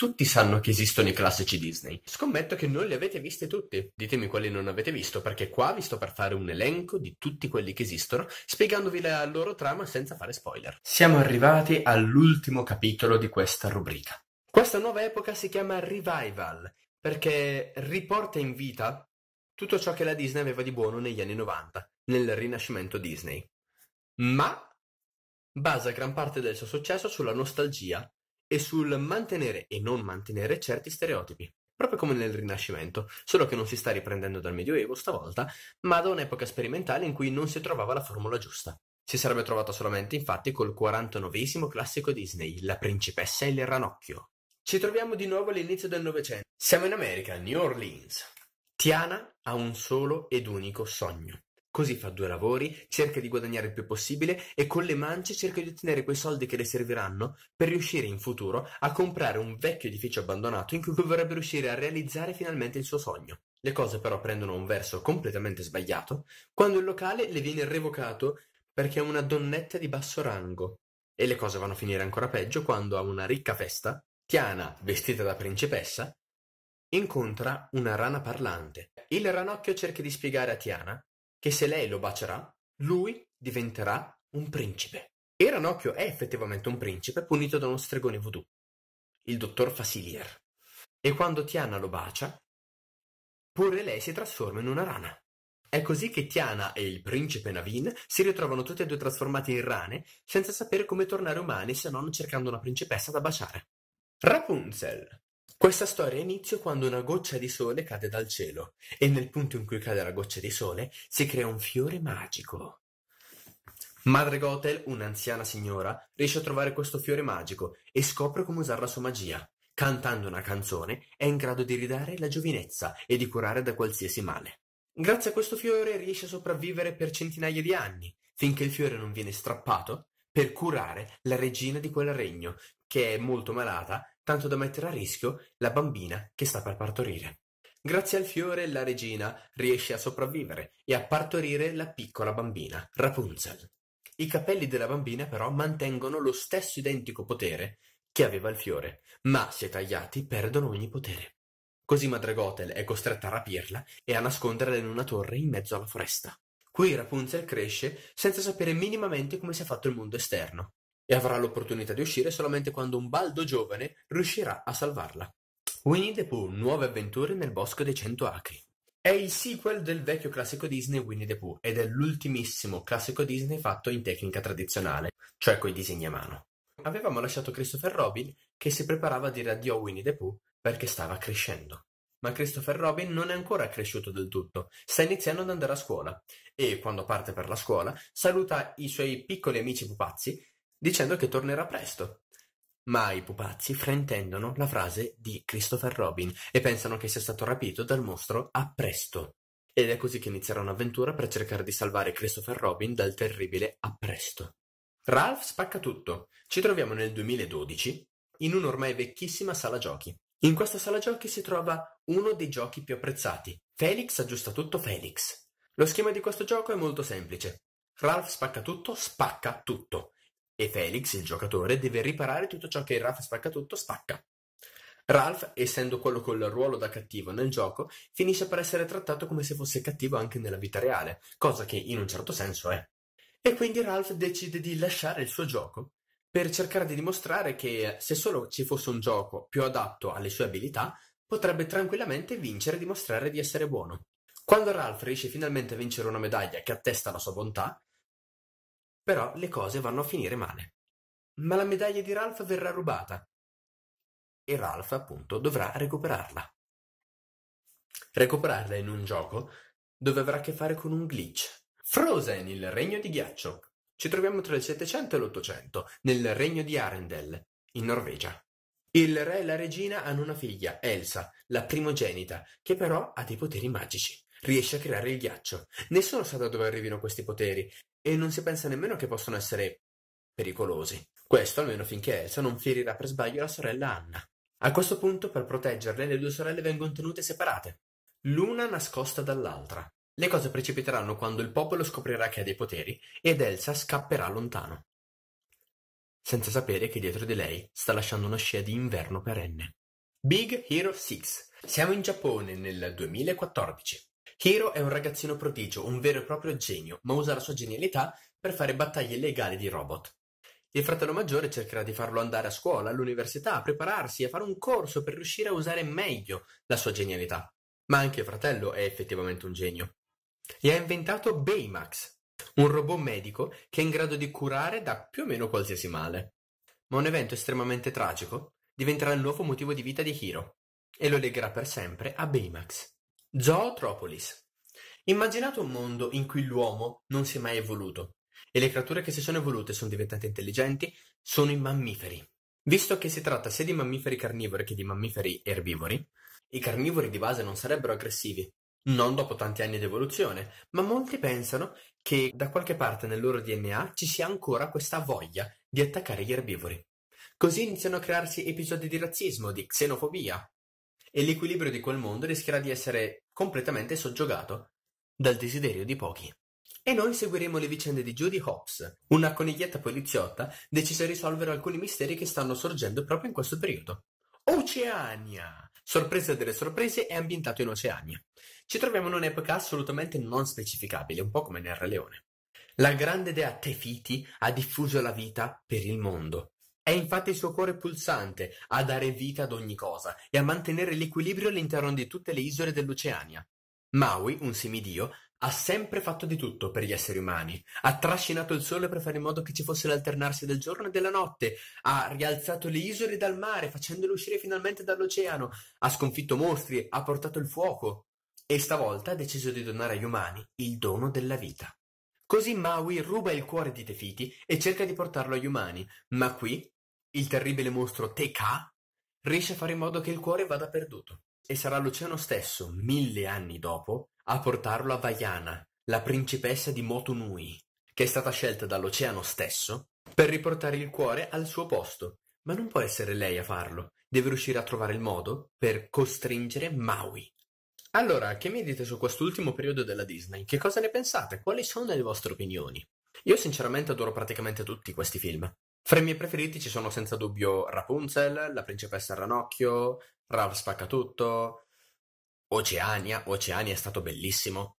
tutti sanno che esistono i classici Disney. Scommetto che non li avete visti tutti. Ditemi quali non avete visto, perché qua vi sto per fare un elenco di tutti quelli che esistono, spiegandovi la loro trama senza fare spoiler. Siamo arrivati all'ultimo capitolo di questa rubrica. Questa nuova epoca si chiama Revival, perché riporta in vita tutto ciò che la Disney aveva di buono negli anni 90, nel rinascimento Disney. Ma basa gran parte del suo successo sulla nostalgia e sul mantenere e non mantenere certi stereotipi. Proprio come nel Rinascimento, solo che non si sta riprendendo dal Medioevo stavolta, ma da un'epoca sperimentale in cui non si trovava la formula giusta. Si sarebbe trovata solamente infatti col 49 classico Disney, La principessa e il ranocchio. Ci troviamo di nuovo all'inizio del Novecento. Siamo in America, New Orleans. Tiana ha un solo ed unico sogno, Così fa due lavori, cerca di guadagnare il più possibile e con le mance cerca di ottenere quei soldi che le serviranno per riuscire in futuro a comprare un vecchio edificio abbandonato in cui vorrebbe riuscire a realizzare finalmente il suo sogno. Le cose però prendono un verso completamente sbagliato quando il locale le viene revocato perché è una donnetta di basso rango. E le cose vanno a finire ancora peggio quando a una ricca festa, Tiana, vestita da principessa, incontra una rana parlante. Il ranocchio cerca di spiegare a Tiana che se lei lo bacerà, lui diventerà un principe. E Ranocchio è effettivamente un principe punito da uno stregone voodoo, il dottor Fasilier. E quando Tiana lo bacia, pure lei si trasforma in una rana. È così che Tiana e il principe Navin si ritrovano tutti e due trasformati in rane, senza sapere come tornare umani se non cercando una principessa da baciare. Rapunzel questa storia ha inizio quando una goccia di sole cade dal cielo e nel punto in cui cade la goccia di sole si crea un fiore magico. Madre Gothel, un'anziana signora, riesce a trovare questo fiore magico e scopre come usare la sua magia. Cantando una canzone è in grado di ridare la giovinezza e di curare da qualsiasi male. Grazie a questo fiore riesce a sopravvivere per centinaia di anni, finché il fiore non viene strappato per curare la regina di quel regno, che è molto malata, tanto da mettere a rischio la bambina che sta per partorire. Grazie al fiore la regina riesce a sopravvivere e a partorire la piccola bambina, Rapunzel. I capelli della bambina però mantengono lo stesso identico potere che aveva il fiore, ma se tagliati perdono ogni potere. Così Madregotel è costretta a rapirla e a nasconderla in una torre in mezzo alla foresta. Qui Rapunzel cresce senza sapere minimamente come sia fatto il mondo esterno e avrà l'opportunità di uscire solamente quando un baldo giovane riuscirà a salvarla. Winnie the Pooh, nuove avventure nel bosco dei cento acri. È il sequel del vecchio classico Disney Winnie the Pooh ed è l'ultimissimo classico Disney fatto in tecnica tradizionale, cioè coi disegni a mano. Avevamo lasciato Christopher Robin che si preparava a dire addio a Winnie the Pooh perché stava crescendo. Ma Christopher Robin non è ancora cresciuto del tutto, sta iniziando ad andare a scuola e quando parte per la scuola saluta i suoi piccoli amici pupazzi dicendo che tornerà presto. Ma i pupazzi fraintendono la frase di Christopher Robin e pensano che sia stato rapito dal mostro a presto. Ed è così che inizierà un'avventura per cercare di salvare Christopher Robin dal terribile a presto. Ralph spacca tutto. Ci troviamo nel 2012 in un'ormai vecchissima sala giochi. In questa sala giochi si trova uno dei giochi più apprezzati, Felix aggiusta tutto Felix. Lo schema di questo gioco è molto semplice. Ralph spacca tutto, spacca tutto e Felix, il giocatore, deve riparare tutto ciò che il Ralph Spaccatutto stacca. Ralph, essendo quello col ruolo da cattivo nel gioco, finisce per essere trattato come se fosse cattivo anche nella vita reale, cosa che in un certo senso è. E quindi Ralph decide di lasciare il suo gioco per cercare di dimostrare che se solo ci fosse un gioco più adatto alle sue abilità, potrebbe tranquillamente vincere e dimostrare di essere buono. Quando Ralph riesce finalmente a vincere una medaglia che attesta la sua bontà, però le cose vanno a finire male: ma la medaglia di Ralph verrà rubata e Ralph appunto dovrà recuperarla. Recuperarla in un gioco dove avrà a che fare con un glitch. Frozen, il regno di ghiaccio. Ci troviamo tra il 700 e l'800, nel regno di Arendelle, in Norvegia. Il re e la regina hanno una figlia, Elsa, la primogenita, che però ha dei poteri magici. Riesce a creare il ghiaccio. Nessuno sa da dove arrivino questi poteri, e non si pensa nemmeno che possono essere pericolosi. Questo almeno finché Elsa non ferirà per sbaglio la sorella Anna. A questo punto, per proteggerle, le due sorelle vengono tenute separate, l'una nascosta dall'altra. Le cose precipiteranno quando il popolo scoprirà che ha dei poteri ed Elsa scapperà lontano, senza sapere che dietro di lei sta lasciando una scia di inverno perenne. Big Hero 6. Siamo in Giappone nel 2014. Hiro è un ragazzino prodigio, un vero e proprio genio, ma usa la sua genialità per fare battaglie legali di robot. Il fratello maggiore cercherà di farlo andare a scuola, all'università, a prepararsi, a fare un corso per riuscire a usare meglio la sua genialità. Ma anche il fratello è effettivamente un genio. E ha inventato Baymax, un robot medico che è in grado di curare da più o meno qualsiasi male. Ma un evento estremamente tragico diventerà il nuovo motivo di vita di Hiro e lo legherà per sempre a Baymax. Zootropolis. Immaginate un mondo in cui l'uomo non si è mai evoluto e le creature che si sono evolute sono diventate intelligenti sono i mammiferi. Visto che si tratta sia di mammiferi carnivori che di mammiferi erbivori, i carnivori di base non sarebbero aggressivi, non dopo tanti anni di evoluzione, ma molti pensano che da qualche parte nel loro DNA ci sia ancora questa voglia di attaccare gli erbivori. Così iniziano a crearsi episodi di razzismo, di xenofobia, e l'equilibrio di quel mondo rischierà di essere completamente soggiogato dal desiderio di pochi. E noi seguiremo le vicende di Judy Hobbs, una coniglietta poliziotta decisa a risolvere alcuni misteri che stanno sorgendo proprio in questo periodo. Oceania! Sorpresa delle sorprese è ambientato in Oceania. Ci troviamo in un'epoca assolutamente non specificabile, un po' come nel Re Leone. La grande dea Tefiti ha diffuso la vita per il mondo, è infatti il suo cuore pulsante a dare vita ad ogni cosa e a mantenere l'equilibrio all'interno di tutte le isole dell'Oceania. Maui, un semidio, ha sempre fatto di tutto per gli esseri umani. Ha trascinato il sole per fare in modo che ci fosse l'alternarsi del giorno e della notte. Ha rialzato le isole dal mare, facendole uscire finalmente dall'oceano. Ha sconfitto mostri, ha portato il fuoco. E stavolta ha deciso di donare agli umani il dono della vita. Così Maui ruba il cuore di Tefiti e cerca di portarlo agli umani, ma qui il terribile mostro Teka riesce a fare in modo che il cuore vada perduto e sarà l'oceano stesso, mille anni dopo, a portarlo a Vaiana, la principessa di Motunui, che è stata scelta dall'oceano stesso per riportare il cuore al suo posto. Ma non può essere lei a farlo, deve riuscire a trovare il modo per costringere Maui allora, che mi dite su quest'ultimo periodo della Disney? Che cosa ne pensate? Quali sono le vostre opinioni? Io sinceramente adoro praticamente tutti questi film. Fra i miei preferiti ci sono senza dubbio Rapunzel, La principessa Ranocchio, Ralph Spaccatutto, Oceania, Oceania è stato bellissimo.